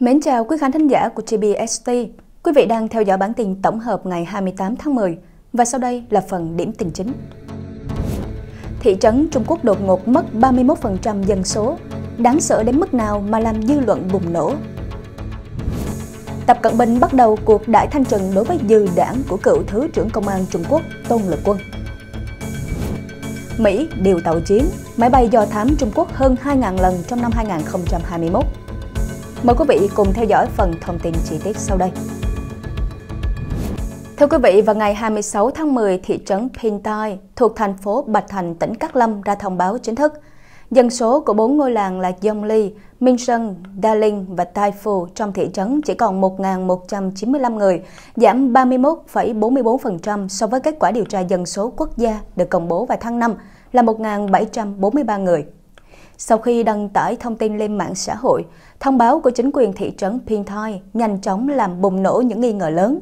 Mến chào quý khán thính giả của GBST. Quý vị đang theo dõi bản tin tổng hợp ngày 28 tháng 10 và sau đây là phần điểm tình chính. Thị trấn Trung Quốc đột ngột mất 31% dân số, đáng sợ đến mức nào mà làm dư luận bùng nổ. Tập Cận Bình bắt đầu cuộc đại thanh trừng đối với dư đảng của cựu Thứ trưởng Công an Trung Quốc Tôn Lực Quân. Mỹ điều tàu chiến, máy bay do thám Trung Quốc hơn 2.000 lần trong năm 2021. Mời quý vị cùng theo dõi phần thông tin chi tiết sau đây. Thưa quý vị, vào ngày 26 tháng 10, thị trấn Pintai thuộc thành phố Bạch Thành, tỉnh Cát Lâm ra thông báo chính thức. Dân số của bốn ngôi làng là Yongli, Minh Sơn, Da Linh và Tai Phu trong thị trấn chỉ còn 1.195 người, giảm 31,44% so với kết quả điều tra dân số quốc gia được công bố vào tháng 5 là 1.743 người. Sau khi đăng tải thông tin lên mạng xã hội, thông báo của chính quyền thị trấn Pintoi nhanh chóng làm bùng nổ những nghi ngờ lớn.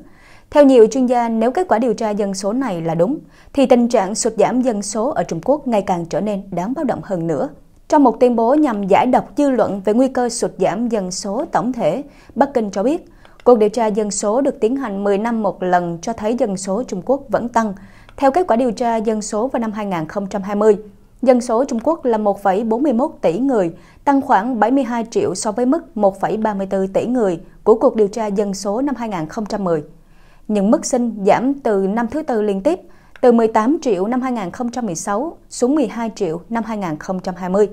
Theo nhiều chuyên gia, nếu kết quả điều tra dân số này là đúng, thì tình trạng sụt giảm dân số ở Trung Quốc ngày càng trở nên đáng báo động hơn nữa. Trong một tuyên bố nhằm giải độc dư luận về nguy cơ sụt giảm dân số tổng thể, Bắc Kinh cho biết, cuộc điều tra dân số được tiến hành 10 năm một lần cho thấy dân số Trung Quốc vẫn tăng. Theo kết quả điều tra dân số vào năm 2020, Dân số Trung Quốc là 1,41 tỷ người, tăng khoảng 72 triệu so với mức 1,34 tỷ người của cuộc điều tra dân số năm 2010. Những mức sinh giảm từ năm thứ tư liên tiếp, từ 18 triệu năm 2016 xuống 12 triệu năm 2020.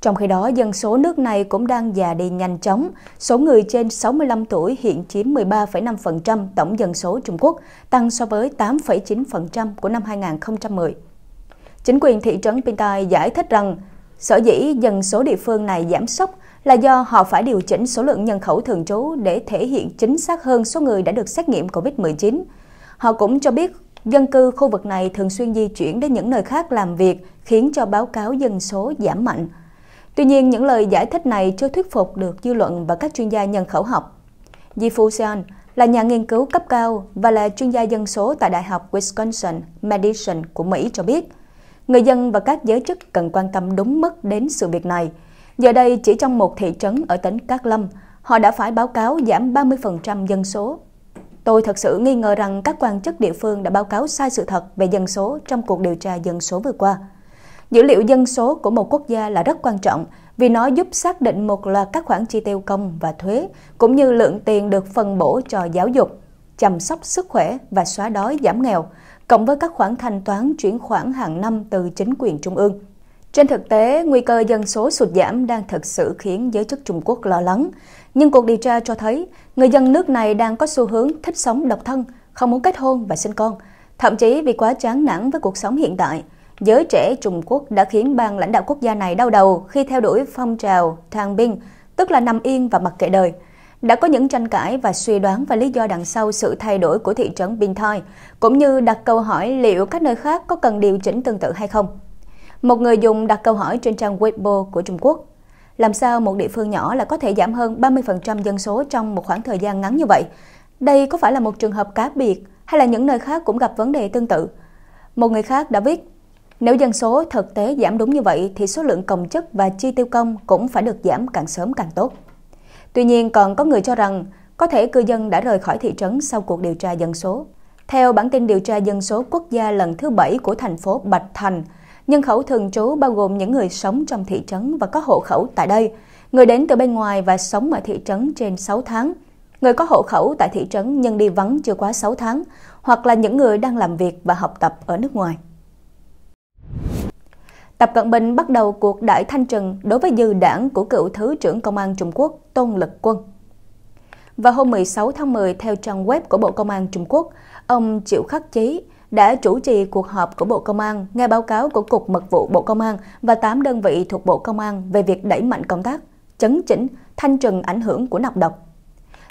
Trong khi đó, dân số nước này cũng đang già đi nhanh chóng. Số người trên 65 tuổi hiện chiếm 13,5% tổng dân số Trung Quốc, tăng so với 8,9% của năm 2010. Chính quyền thị trấn Pintai giải thích rằng sở dĩ dân số địa phương này giảm sốc là do họ phải điều chỉnh số lượng nhân khẩu thường trú để thể hiện chính xác hơn số người đã được xét nghiệm COVID-19. Họ cũng cho biết dân cư khu vực này thường xuyên di chuyển đến những nơi khác làm việc, khiến cho báo cáo dân số giảm mạnh. Tuy nhiên, những lời giải thích này chưa thuyết phục được dư luận và các chuyên gia nhân khẩu học. Yifu Seon là nhà nghiên cứu cấp cao và là chuyên gia dân số tại Đại học Wisconsin Madison của Mỹ cho biết – Người dân và các giới chức cần quan tâm đúng mức đến sự việc này. Giờ đây, chỉ trong một thị trấn ở tỉnh Cát Lâm, họ đã phải báo cáo giảm 30% dân số. Tôi thật sự nghi ngờ rằng các quan chức địa phương đã báo cáo sai sự thật về dân số trong cuộc điều tra dân số vừa qua. Dữ liệu dân số của một quốc gia là rất quan trọng vì nó giúp xác định một loạt các khoản chi tiêu công và thuế, cũng như lượng tiền được phân bổ cho giáo dục, chăm sóc sức khỏe và xóa đói giảm nghèo, cộng với các khoản thanh toán chuyển khoản hàng năm từ chính quyền trung ương. Trên thực tế, nguy cơ dân số sụt giảm đang thực sự khiến giới chức Trung Quốc lo lắng. Nhưng cuộc điều tra cho thấy, người dân nước này đang có xu hướng thích sống độc thân, không muốn kết hôn và sinh con. Thậm chí vì quá chán nản với cuộc sống hiện tại, giới trẻ Trung Quốc đã khiến ban lãnh đạo quốc gia này đau đầu khi theo đuổi phong trào thang binh, tức là nằm yên và mặc kệ đời – đã có những tranh cãi và suy đoán và lý do đằng sau sự thay đổi của thị trấn Bình Thoi, cũng như đặt câu hỏi liệu các nơi khác có cần điều chỉnh tương tự hay không. Một người dùng đặt câu hỏi trên trang Weibo của Trung Quốc. Làm sao một địa phương nhỏ lại có thể giảm hơn 30% dân số trong một khoảng thời gian ngắn như vậy? Đây có phải là một trường hợp cá biệt hay là những nơi khác cũng gặp vấn đề tương tự? Một người khác đã viết, nếu dân số thực tế giảm đúng như vậy thì số lượng công chức và chi tiêu công cũng phải được giảm càng sớm càng tốt. Tuy nhiên, còn có người cho rằng có thể cư dân đã rời khỏi thị trấn sau cuộc điều tra dân số. Theo bản tin điều tra dân số quốc gia lần thứ 7 của thành phố Bạch Thành, nhân khẩu thường trú bao gồm những người sống trong thị trấn và có hộ khẩu tại đây, người đến từ bên ngoài và sống ở thị trấn trên 6 tháng, người có hộ khẩu tại thị trấn nhưng đi vắng chưa quá 6 tháng, hoặc là những người đang làm việc và học tập ở nước ngoài. Tập Cận Bình bắt đầu cuộc đại thanh trừng đối với dư đảng của cựu Thứ trưởng Công an Trung Quốc Tôn Lực Quân. Vào hôm 16 tháng 10, theo trang web của Bộ Công an Trung Quốc, ông Triệu Khắc Chí đã chủ trì cuộc họp của Bộ Công an, nghe báo cáo của Cục Mật vụ Bộ Công an và 8 đơn vị thuộc Bộ Công an về việc đẩy mạnh công tác, chấn chỉnh, thanh trừng ảnh hưởng của nọc độc.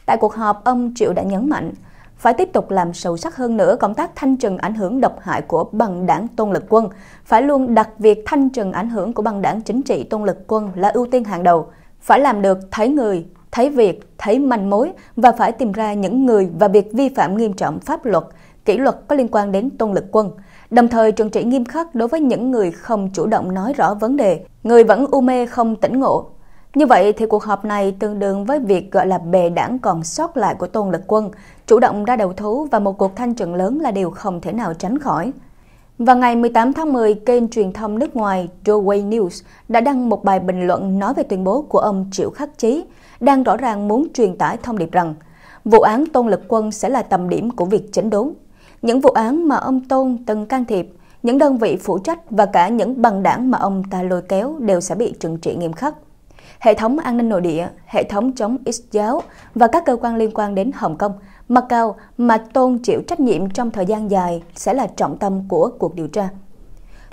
Tại cuộc họp, ông Triệu đã nhấn mạnh phải tiếp tục làm sâu sắc hơn nữa công tác thanh trừng ảnh hưởng độc hại của băng đảng tôn lực quân, phải luôn đặt việc thanh trừng ảnh hưởng của băng đảng chính trị tôn lực quân là ưu tiên hàng đầu, phải làm được thấy người, thấy việc, thấy manh mối và phải tìm ra những người và việc vi phạm nghiêm trọng pháp luật, kỷ luật có liên quan đến tôn lực quân. Đồng thời trừng trị nghiêm khắc đối với những người không chủ động nói rõ vấn đề, người vẫn u mê không tỉnh ngộ như vậy thì cuộc họp này tương đương với việc gọi là bè đảng còn sót lại của Tôn Lực Quân, chủ động ra đầu thú và một cuộc thanh trận lớn là điều không thể nào tránh khỏi. Vào ngày 18 tháng 10, kênh truyền thông nước ngoài Doorway News đã đăng một bài bình luận nói về tuyên bố của ông Triệu Khắc Chí, đang rõ ràng muốn truyền tải thông điệp rằng vụ án Tôn Lực Quân sẽ là tầm điểm của việc chỉnh đốn. Những vụ án mà ông Tôn từng can thiệp, những đơn vị phụ trách và cả những bằng đảng mà ông ta lôi kéo đều sẽ bị trừng trị nghiêm khắc hệ thống an ninh nội địa, hệ thống chống X giáo và các cơ quan liên quan đến Hồng Kông, Macau mà Tôn chịu trách nhiệm trong thời gian dài sẽ là trọng tâm của cuộc điều tra.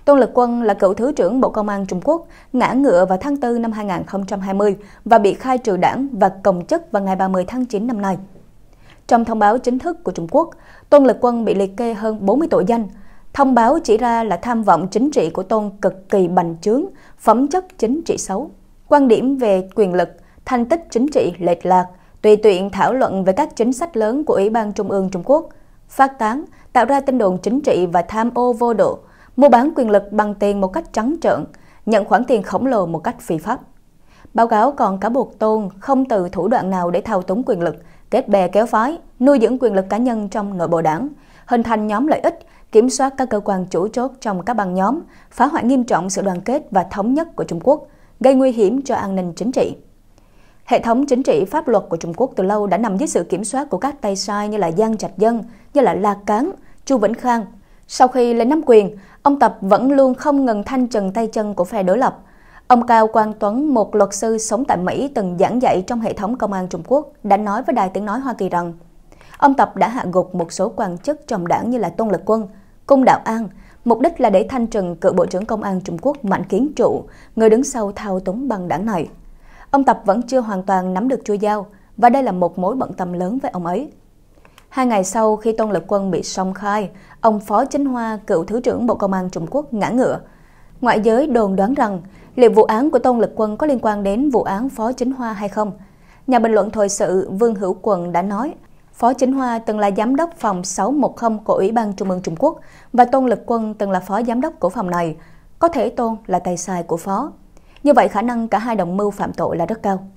Tôn Lực Quân là cựu Thứ trưởng Bộ Công an Trung Quốc, ngã ngựa vào tháng 4 năm 2020 và bị khai trừ đảng và công chức vào ngày 30 tháng 9 năm nay. Trong thông báo chính thức của Trung Quốc, Tôn Lực Quân bị liệt kê hơn 40 tội danh. Thông báo chỉ ra là tham vọng chính trị của Tôn cực kỳ bành trướng, phẩm chất chính trị xấu quan điểm về quyền lực, thành tích chính trị lệch lạc, tùy tiện thảo luận về các chính sách lớn của Ủy ban Trung ương Trung Quốc, phát tán, tạo ra tin đồn chính trị và tham ô vô độ, mua bán quyền lực bằng tiền một cách trắng trợn, nhận khoản tiền khổng lồ một cách phi pháp. Báo cáo còn cả buộc tôn không từ thủ đoạn nào để thao túng quyền lực, kết bè kéo phái, nuôi dưỡng quyền lực cá nhân trong nội bộ đảng, hình thành nhóm lợi ích, kiểm soát các cơ quan chủ chốt trong các băng nhóm, phá hoại nghiêm trọng sự đoàn kết và thống nhất của Trung Quốc – gây nguy hiểm cho an ninh chính trị. Hệ thống chính trị pháp luật của Trung Quốc từ lâu đã nằm dưới sự kiểm soát của các tay sai như là Giang Trạch Dân, như là La Cán, Chu Vĩnh Khang. Sau khi lên nắm quyền, ông Tập vẫn luôn không ngừng thanh trần tay chân của phe đối lập. Ông Cao Quang Tuấn, một luật sư sống tại Mỹ từng giảng dạy trong hệ thống công an Trung Quốc, đã nói với Đài Tiếng Nói Hoa Kỳ rằng ông Tập đã hạ gục một số quan chức trong đảng như là Tôn Lực Quân, Cung Đạo An – mục đích là để thanh trừng cựu Bộ trưởng Công an Trung Quốc Mạnh Kiến Trụ, người đứng sau thao túng băng đảng này. Ông Tập vẫn chưa hoàn toàn nắm được chua dao, và đây là một mối bận tâm lớn với ông ấy. Hai ngày sau khi Tôn Lực Quân bị song khai, ông Phó Chính Hoa, cựu Thứ trưởng Bộ Công an Trung Quốc ngã ngựa. Ngoại giới đồn đoán rằng liệu vụ án của Tôn Lực Quân có liên quan đến vụ án Phó Chính Hoa hay không? Nhà bình luận thời sự Vương Hữu Quần đã nói Phó Chính Hoa từng là giám đốc phòng 610 của Ủy ban Trung ương Trung Quốc và Tôn Lực Quân từng là phó giám đốc của phòng này. Có thể Tôn là tay sai của phó. Như vậy khả năng cả hai đồng mưu phạm tội là rất cao.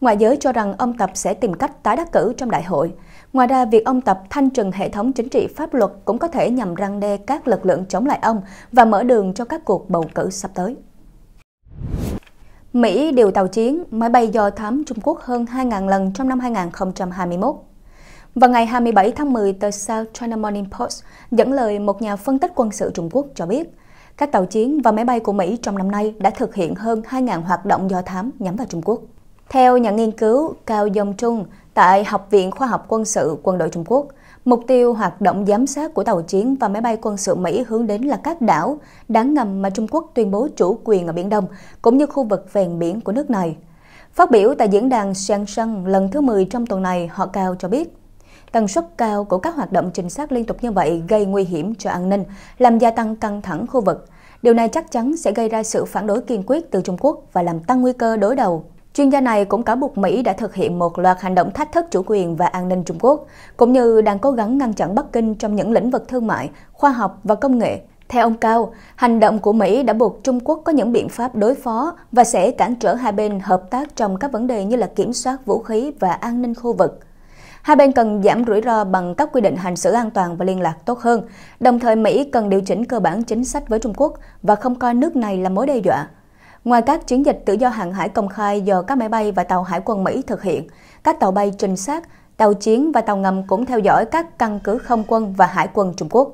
Ngoại giới cho rằng ông Tập sẽ tìm cách tái đắc cử trong đại hội. Ngoài ra, việc ông Tập thanh trừng hệ thống chính trị pháp luật cũng có thể nhằm răng đe các lực lượng chống lại ông và mở đường cho các cuộc bầu cử sắp tới. Mỹ điều tàu chiến, máy bay do thám Trung Quốc hơn 2.000 lần trong năm 2021. Vào ngày 27 tháng 10, tờ South China Morning Post dẫn lời một nhà phân tích quân sự Trung Quốc cho biết, các tàu chiến và máy bay của Mỹ trong năm nay đã thực hiện hơn 2.000 hoạt động do thám nhắm vào Trung Quốc. Theo nhà nghiên cứu Cao Dông Trung tại Học viện Khoa học Quân sự Quân đội Trung Quốc, mục tiêu hoạt động giám sát của tàu chiến và máy bay quân sự Mỹ hướng đến là các đảo đáng ngầm mà Trung Quốc tuyên bố chủ quyền ở Biển Đông, cũng như khu vực ven biển của nước này. Phát biểu tại diễn đàn Shang lần thứ 10 trong tuần này, họ Cao cho biết, Tần suất cao của các hoạt động trinh sát liên tục như vậy gây nguy hiểm cho an ninh, làm gia tăng căng thẳng khu vực. Điều này chắc chắn sẽ gây ra sự phản đối kiên quyết từ Trung Quốc và làm tăng nguy cơ đối đầu. Chuyên gia này cũng cáo buộc Mỹ đã thực hiện một loạt hành động thách thức chủ quyền và an ninh Trung Quốc, cũng như đang cố gắng ngăn chặn Bắc Kinh trong những lĩnh vực thương mại, khoa học và công nghệ. Theo ông Cao, hành động của Mỹ đã buộc Trung Quốc có những biện pháp đối phó và sẽ cản trở hai bên hợp tác trong các vấn đề như là kiểm soát vũ khí và an ninh khu vực. Hai bên cần giảm rủi ro bằng các quy định hành xử an toàn và liên lạc tốt hơn. Đồng thời Mỹ cần điều chỉnh cơ bản chính sách với Trung Quốc và không coi nước này là mối đe dọa. Ngoài các chiến dịch tự do hàng hải công khai do các máy bay và tàu hải quân Mỹ thực hiện, các tàu bay trinh sát, tàu chiến và tàu ngầm cũng theo dõi các căn cứ không quân và hải quân Trung Quốc.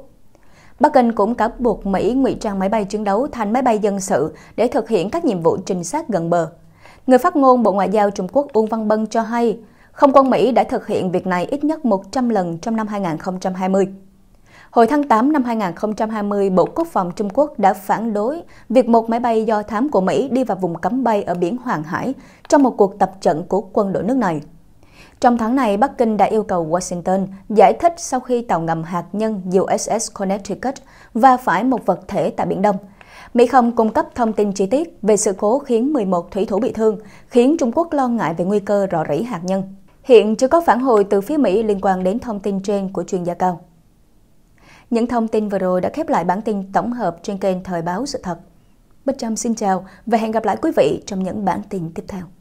Bắc Kinh cũng cáo buộc Mỹ ngụy trang máy bay chiến đấu thành máy bay dân sự để thực hiện các nhiệm vụ trinh sát gần bờ. Người phát ngôn Bộ Ngoại giao Trung Quốc Uông Văn Bân cho hay, không quân Mỹ đã thực hiện việc này ít nhất 100 lần trong năm 2020. Hồi tháng 8 năm 2020, Bộ Quốc phòng Trung Quốc đã phản đối việc một máy bay do thám của Mỹ đi vào vùng cấm bay ở biển Hoàng Hải trong một cuộc tập trận của quân đội nước này. Trong tháng này, Bắc Kinh đã yêu cầu Washington giải thích sau khi tàu ngầm hạt nhân USS Connecticut va phải một vật thể tại Biển Đông. Mỹ không cung cấp thông tin chi tiết về sự cố khiến 11 thủy thủ bị thương, khiến Trung Quốc lo ngại về nguy cơ rò rỉ hạt nhân. Hiện chưa có phản hồi từ phía Mỹ liên quan đến thông tin trên của chuyên gia cao. Những thông tin vừa rồi đã khép lại bản tin tổng hợp trên kênh Thời báo sự thật. Bích Trâm xin chào và hẹn gặp lại quý vị trong những bản tin tiếp theo.